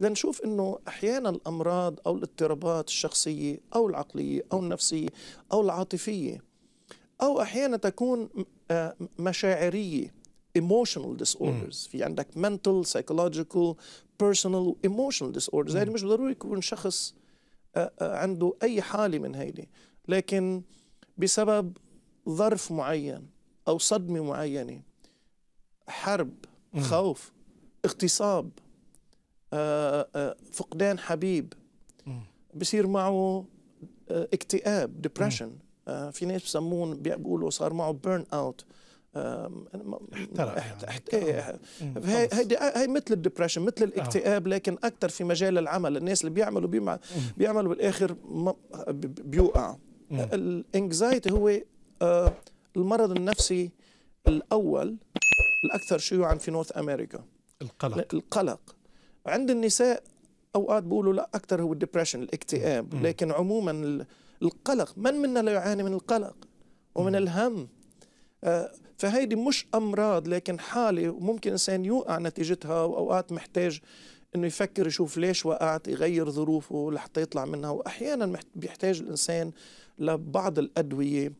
لنشوف انه احيانا الامراض او الاضطرابات الشخصيه او العقليه او النفسيه او العاطفيه او احيانا تكون آه، مشاعريه emotional disorders في عندك mental psychological personal emotional disorders هذه مش ضروري يكون شخص آه، آه، عنده اي حاله من هيدي لكن بسبب ظرف معين او صدمه معينه حرب خوف اغتصاب آه، آه، فقدان حبيب بصير معه آه، اكتئاب ديبرشن في ناس بسمون بيقولوا صار معه بيرن اوت احترق يعني. إيه، هيدي هي مثل الدبرشن مثل الاكتئاب لكن اكثر في مجال العمل الناس اللي بيعملوا بيعملوا بالاخر بيوقع الانكزايتي هو المرض النفسي الاول الاكثر شيوعا في نورث امريكا القلق القلق عند النساء اوقات بيقولوا لا اكثر هو الدبريشن الاكتئاب لكن عموما القلق من منا لا يعاني من القلق ومن الهم آه، فهيدي مش امراض لكن حاله وممكن انسان يوقع نتيجتها واوقات محتاج انه يفكر يشوف ليش وقعت يغير ظروفه لحتى يطلع منها واحيانا بيحتاج الانسان لبعض الادويه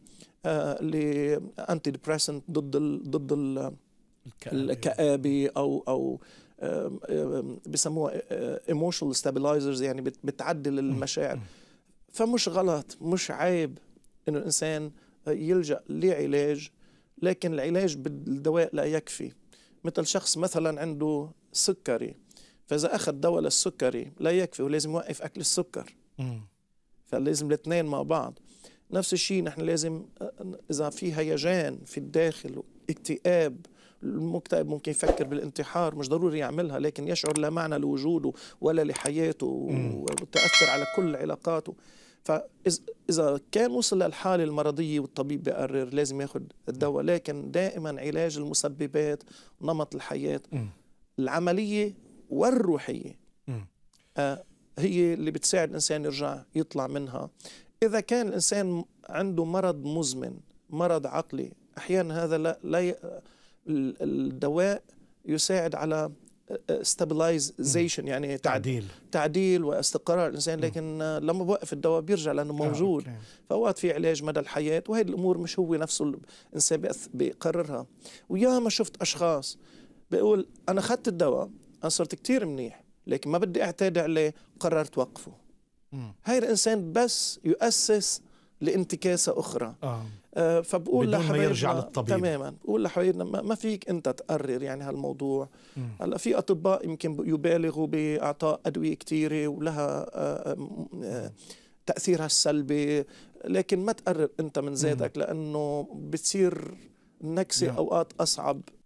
آه، لانتي ديبريسنت ضد ال ضد ال الكآبة او او بسموها ايموشنال ستابلايزرز يعني بتعدل المشاعر فمش غلط مش عيب انه الانسان يلجا لعلاج لكن العلاج بالدواء لا يكفي مثل شخص مثلا عنده سكري فاذا اخذ دواء للسكري لا يكفي ولازم يوقف اكل السكر فلازم الاثنين مع بعض نفس الشيء نحن لازم اذا في هيجان في الداخل اكتئاب المكتئب ممكن يفكر بالانتحار مش ضروري يعملها لكن يشعر لا معنى لوجوده ولا لحياته وتأثر على كل علاقاته فإذا كان وصل للحالة المرضية والطبيب بيقرر لازم ياخذ الدواء لكن دائما علاج المسببات نمط الحياة العملية والروحية آه هي اللي بتساعد الإنسان يرجع يطلع منها إذا كان الإنسان عنده مرض مزمن مرض عقلي أحيانا هذا لا, لا الدواء يساعد على ستابلايزيشن آه، آه، يعني تعديل تعديل واستقرار الانسان لكن لما بوقف الدواء بيرجع لانه آه، موجود فوقت فاوقات في علاج مدى الحياه وهي الامور مش هو نفسه الانسان بيقررها ويا ما شفت اشخاص بيقول انا اخذت الدواء انا صرت كثير منيح لكن ما بدي اعتاد عليه قررت وقفه هاي الانسان بس يؤسس لانتكاسه اخرى آه. آه، فبقول بدون ما يرجع للطبيب تماما بقول لحبيبنا ما فيك انت تقرر يعني هالموضوع هلا في اطباء يمكن يبالغوا باعطاء ادويه كثيره ولها آه، آه، تاثيرها السلبي لكن ما تقرر انت من ذاتك لانه بتصير النكسه نعم. اوقات اصعب